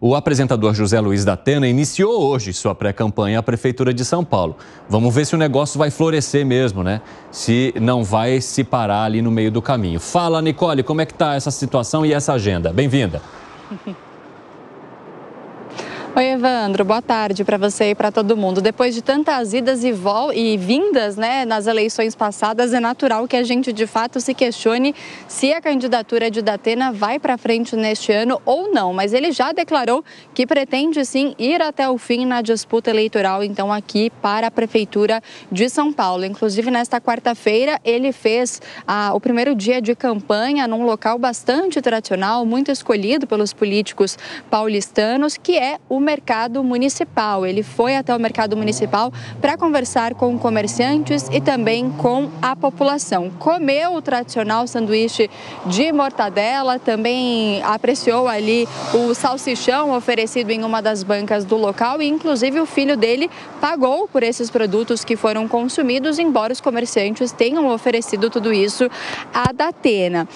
O apresentador José Luiz da Atena iniciou hoje sua pré-campanha à Prefeitura de São Paulo. Vamos ver se o negócio vai florescer mesmo, né? Se não vai se parar ali no meio do caminho. Fala, Nicole, como é que está essa situação e essa agenda? Bem-vinda. Oi, Evandro, boa tarde para você e para todo mundo. Depois de tantas idas e, vol e vindas né, nas eleições passadas, é natural que a gente de fato se questione se a candidatura de Datena vai para frente neste ano ou não. Mas ele já declarou que pretende sim ir até o fim na disputa eleitoral, então aqui para a Prefeitura de São Paulo. Inclusive, nesta quarta-feira, ele fez o primeiro dia de campanha num local bastante tradicional, muito escolhido pelos políticos paulistanos, que é o mercado municipal. Ele foi até o mercado municipal para conversar com comerciantes e também com a população. Comeu o tradicional sanduíche de mortadela, também apreciou ali o salsichão oferecido em uma das bancas do local e, inclusive, o filho dele pagou por esses produtos que foram consumidos, embora os comerciantes tenham oferecido tudo isso à Datena.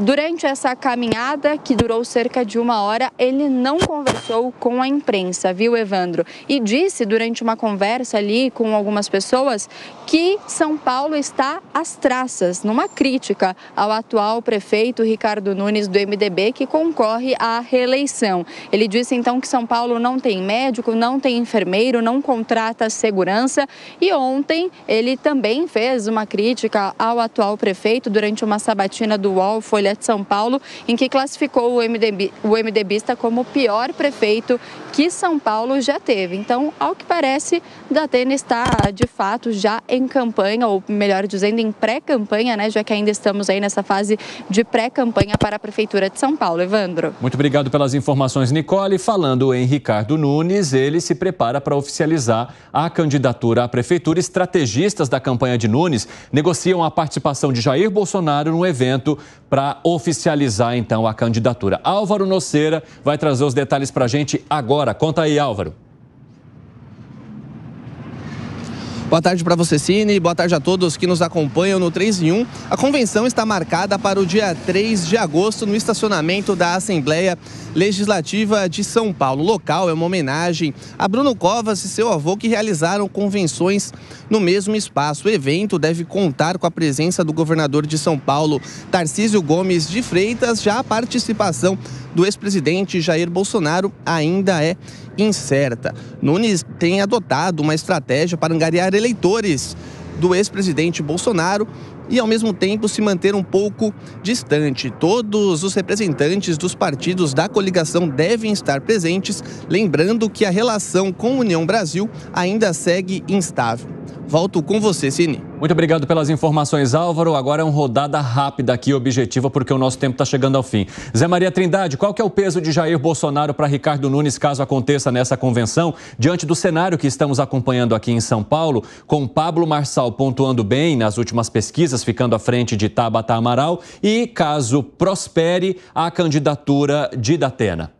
Durante essa caminhada, que durou cerca de uma hora, ele não conversou com a imprensa, viu, Evandro? E disse durante uma conversa ali com algumas pessoas que São Paulo está às traças, numa crítica ao atual prefeito Ricardo Nunes do MDB, que concorre à reeleição. Ele disse então que São Paulo não tem médico, não tem enfermeiro, não contrata segurança. E ontem ele também fez uma crítica ao atual prefeito durante uma sabatina do UOL Folha Folha de São Paulo, em que classificou o, MDB, o MDBista como o pior prefeito que São Paulo já teve. Então, ao que parece, Datena está de fato já em campanha, ou melhor dizendo, em pré-campanha, né? Já que ainda estamos aí nessa fase de pré-campanha para a Prefeitura de São Paulo. Evandro. Muito obrigado pelas informações, Nicole. Falando em Ricardo Nunes, ele se prepara para oficializar a candidatura à Prefeitura. Estrategistas da campanha de Nunes negociam a participação de Jair Bolsonaro no evento para oficializar então a candidatura. Álvaro Noceira vai trazer os detalhes para a gente agora agora. Conta aí, Álvaro. Boa tarde para você, Cine. Boa tarde a todos que nos acompanham no 3 em 1. A convenção está marcada para o dia 3 de agosto no estacionamento da Assembleia Legislativa de São Paulo. O local é uma homenagem a Bruno Covas e seu avô que realizaram convenções no mesmo espaço. O evento deve contar com a presença do governador de São Paulo, Tarcísio Gomes de Freitas, já a participação do ex-presidente Jair Bolsonaro ainda é incerta. Nunes tem adotado uma estratégia para angariar eleitores do ex-presidente Bolsonaro e, ao mesmo tempo, se manter um pouco distante. Todos os representantes dos partidos da coligação devem estar presentes, lembrando que a relação com União Brasil ainda segue instável. Volto com você, Cine. Muito obrigado pelas informações, Álvaro. Agora é uma rodada rápida aqui, objetiva, porque o nosso tempo está chegando ao fim. Zé Maria Trindade, qual que é o peso de Jair Bolsonaro para Ricardo Nunes caso aconteça nessa convenção, diante do cenário que estamos acompanhando aqui em São Paulo, com Pablo Marçal pontuando bem nas últimas pesquisas, ficando à frente de Tabata Amaral, e caso prospere a candidatura de Datena?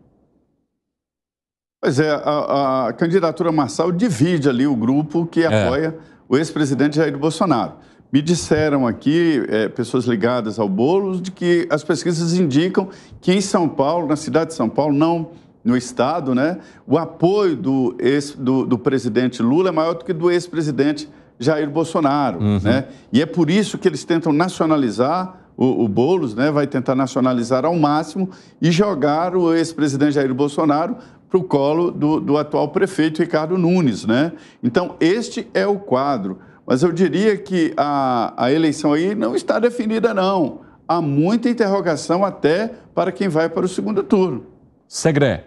Pois é, a, a candidatura Marçal divide ali o grupo que é. apoia o ex-presidente Jair Bolsonaro. Me disseram aqui, é, pessoas ligadas ao Boulos, de que as pesquisas indicam que em São Paulo, na cidade de São Paulo, não no Estado, né, o apoio do, ex, do, do presidente Lula é maior do que do ex-presidente Jair Bolsonaro. Uhum. Né? E é por isso que eles tentam nacionalizar o, o Boulos né, vai tentar nacionalizar ao máximo e jogar o ex-presidente Jair Bolsonaro para o colo do, do, atual prefeito Ricardo Nunes. Né? Então, este é o quadro. Mas eu diria que a, a eleição aí não está definida, não. Há muita interrogação até para quem vai para o segundo turno. Segré.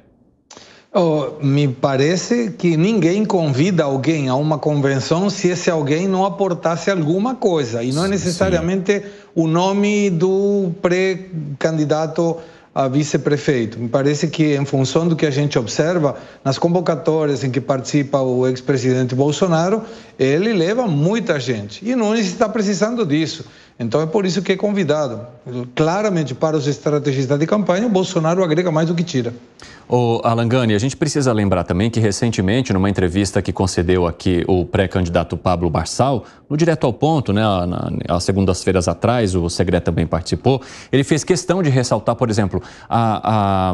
Oh, me parece que ninguém convida alguém a uma convenção se esse alguém não aportasse alguma coisa. E não é necessariamente sim. o nome do pré-candidato a vice-prefeito. Me parece que, em função do que a gente observa, nas convocatórias em que participa o ex-presidente Bolsonaro, ele leva muita gente. E Nunes está precisando disso. Então é por isso que é convidado. Claramente, para os estrategistas de campanha, o Bolsonaro agrega mais do que tira. O Alangani, a gente precisa lembrar também que recentemente, numa entrevista que concedeu aqui o pré-candidato Pablo Barçal, no Direto ao Ponto, né, às segundas-feiras atrás, o Segredo também participou, ele fez questão de ressaltar, por exemplo, a, a,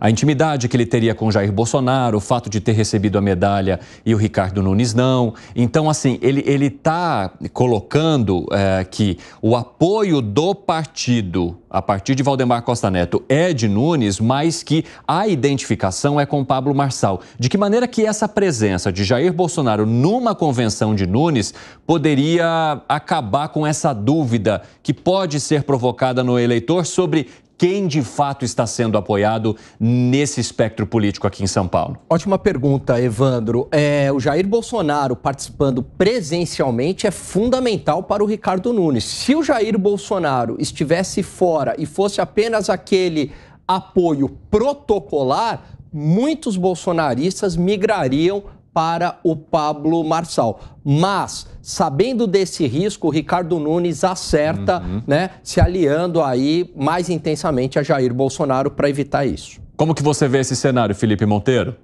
a intimidade que ele teria com Jair Bolsonaro, o fato de ter recebido a medalha e o Ricardo Nunes não. Então, assim, ele está colocando é, que o apoio do partido a partir de Valdemar Costa Neto, Ed Nunes, mas que a identificação é com Pablo Marçal. De que maneira que essa presença de Jair Bolsonaro numa convenção de Nunes poderia acabar com essa dúvida que pode ser provocada no eleitor sobre quem de fato está sendo apoiado nesse espectro político aqui em São Paulo? Ótima pergunta, Evandro. É, o Jair Bolsonaro participando presencialmente é fundamental para o Ricardo Nunes. Se o Jair Bolsonaro estivesse fora e fosse apenas aquele apoio protocolar, muitos bolsonaristas migrariam para o Pablo Marçal. Mas, sabendo desse risco, o Ricardo Nunes acerta, uhum. né, se aliando aí mais intensamente a Jair Bolsonaro para evitar isso. Como que você vê esse cenário, Felipe Monteiro?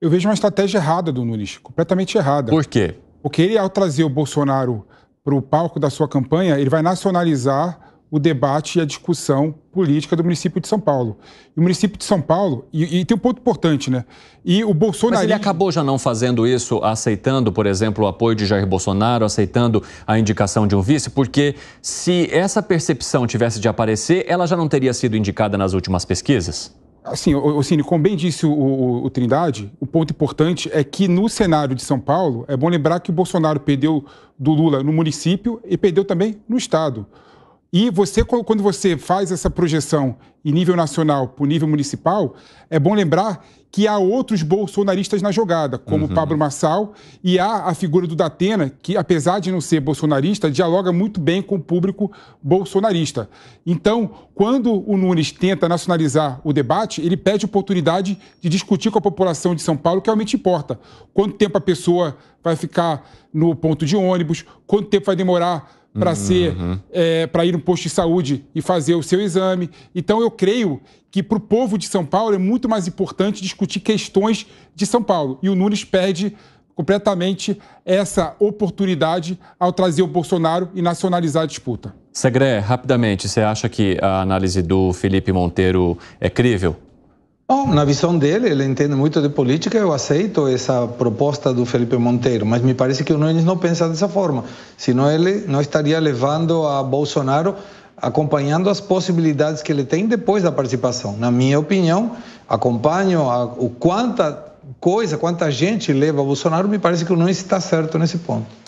Eu vejo uma estratégia errada do Nunes, completamente errada. Por quê? Porque ele, ao trazer o Bolsonaro para o palco da sua campanha, ele vai nacionalizar o debate e a discussão política do município de São Paulo. E o município de São Paulo, e, e, tem um ponto importante, né? E o Bolsonaro. Mas ele acabou já não fazendo isso, aceitando, por exemplo, o apoio de Jair Bolsonaro, aceitando a indicação de um vice, porque se essa percepção tivesse de aparecer, ela já não teria sido indicada nas últimas pesquisas? Assim, Ocine, como bem disse o, o, o, Trindade, o ponto importante é que no cenário de São Paulo, é bom lembrar que o Bolsonaro perdeu do Lula no município e perdeu também no Estado. E você, quando você faz essa projeção em nível nacional para o nível municipal, é bom lembrar que há outros bolsonaristas na jogada, como uhum. Pablo Massal, e há a figura do Datena, que, apesar de não ser bolsonarista, dialoga muito bem com o público bolsonarista. Então, quando o Nunes tenta nacionalizar o debate, ele pede oportunidade de discutir com a população de São Paulo, que realmente importa. Quanto tempo a pessoa vai ficar no ponto de ônibus, quanto tempo vai demorar para uhum. ser uhum. é, para ir no posto de saúde e fazer o seu exame. Então eu creio que para o povo de São Paulo é muito mais importante discutir questões de São Paulo. E o Nunes perde completamente essa oportunidade ao trazer o Bolsonaro e nacionalizar a disputa. Segre rapidamente, você acha que a análise do Felipe Monteiro é crível? Bom, na visão dele, ele entende muito de política, eu aceito essa proposta do Felipe Monteiro, mas me parece que o Nunes não pensa dessa forma, senão ele não estaria levando a Bolsonaro acompanhando as possibilidades que ele tem depois da participação. Na minha opinião, acompanho a, o quanta coisa, quanta gente leva a Bolsonaro, me parece que o Nunes está certo nesse ponto.